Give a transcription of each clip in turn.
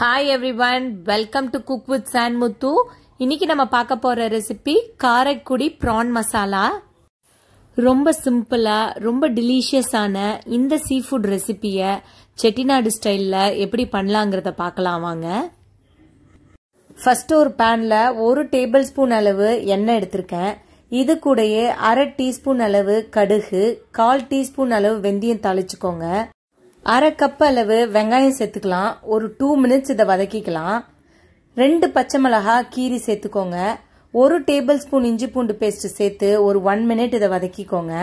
hi everyone welcome to cook with Shan Muthu இன்னைக்கு நம்ம பார்க்க போற ரெசிபி காரைக்குடி ப்ரான் மசாலா ரொம்ப சிம்பிளா ரொம்ப டெலிஷியஸான இந்த சீ ஃபுட் ரெசிபிய செட்டிநாடு ஸ்டைலில் எப்படி பண்ணலாங்கிறத பார்க்கலாம் வாங்க ஃபர்ஸ்ட் ஒரு பேன்ல ஒரு டேபிள் ஸ்பூன் அளவு எண்ணெய் எடுத்திருக்கேன் இது கூடயே அரை டீஸ்பூன் அளவு கடுகு கால் டீஸ்பூன் அளவு வெந்தயம் தாளிச்சுக்கோங்க அரை கப் அளவு வெங்காயம் சேர்த்துக்கலாம் ஒரு டூ மினிட்ஸ் இதை வதக்கிக்கலாம் ரெண்டு பச்சை மிளகா கீரி சேர்த்துக்கோங்க ஒரு டேபிள் ஸ்பூன் இஞ்சி பூண்டு பேஸ்ட் சேர்த்து ஒரு ஒன் மினிட் இதை வதக்கிக்கோங்க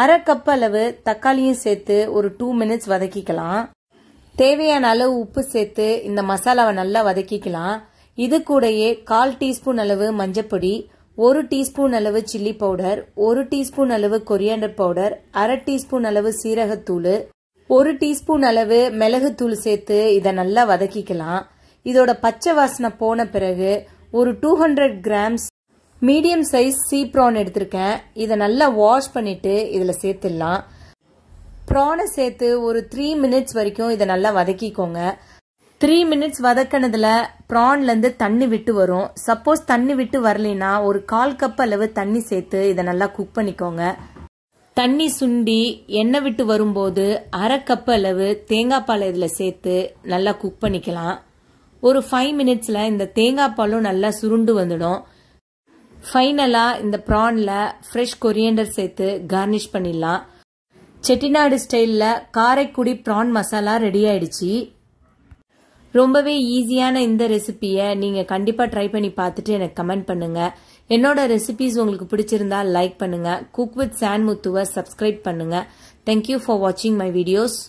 அரை கப் அளவு தக்காளியும் சேர்த்து ஒரு டூ மினிட்ஸ் வதக்கிக்கலாம் தேவையான அளவு உப்பு சேர்த்து இந்த மசாலாவை நல்லா வதக்கிக்கலாம் இது கூடயே கால் டீஸ்பூன் அளவு மஞ்சப்பொடி ஒரு டீஸ்பூன் அளவு சில்லி பவுடர் ஒரு டீஸ்பூன் அளவு கொரியாண்டர் பவுடர் அரை டீஸ்பூன் அளவு சீரகத்தூள் ஒரு டீஸ்பூன் அளவு மிளகுத்தூள் சேர்த்து இதை நல்லா வதக்கிக்கலாம் இதோட பச்சை வாசனை போன பிறகு ஒரு two hundred grams medium size sea prawn எடுத்திருக்கேன் இதை நல்லா வாஷ் பண்ணிட்டு இதில் சேர்த்துடலாம் ப்ரானை சேர்த்து ஒரு த்ரீ மினிட்ஸ் வரைக்கும் இதை நல்லா வதக்கிக்கோங்க த்ரீ மினிட்ஸ் வதக்கினதுல ப்ரான்லேருந்து தண்ணி விட்டு வரும் சப்போஸ் தண்ணி விட்டு வரலைன்னா ஒரு கால் கப் அளவு தண்ணி சேர்த்து இதை நல்லா குக் பண்ணிக்கோங்க தண்ணி சுண்டி எண்ணெய் விட்டு வரும்போது அரை கப் அளவு தேங்காய் பால் இதில் சேர்த்து நல்லா குக் பண்ணிக்கலாம் ஒரு ஃபைவ் மினிட்ஸில் இந்த தேங்காய் பாலும் நல்லா சுருண்டு வந்துடும் ஃபைனலாக இந்த ப்ரானில் ஃப்ரெஷ் கொரியண்டர் சேர்த்து கார்னிஷ் பண்ணிடலாம் செட்டிநாடு ஸ்டைலில் காரைக்குடி ப்ரான் மசாலா ரெடி ஆயிடுச்சு ரொம்பவே ஈஸியான இந்த ரெசிபியை நீங்கள் கண்டிப்பாக ட்ரை பண்ணி பார்த்துட்டு எனக்கு கமெண்ட் பண்ணுங்கள் என்னோட ரெசிபிஸ் உங்களுக்கு பிடிச்சிருந்தா லைக் பண்ணுங்கள் குக் வித் சான் முத்துவ சப்ஸ்கிரைப் பண்ணுங்க தேங்க்யூ ஃபார் வாட்சிங் மை வீடியோஸ்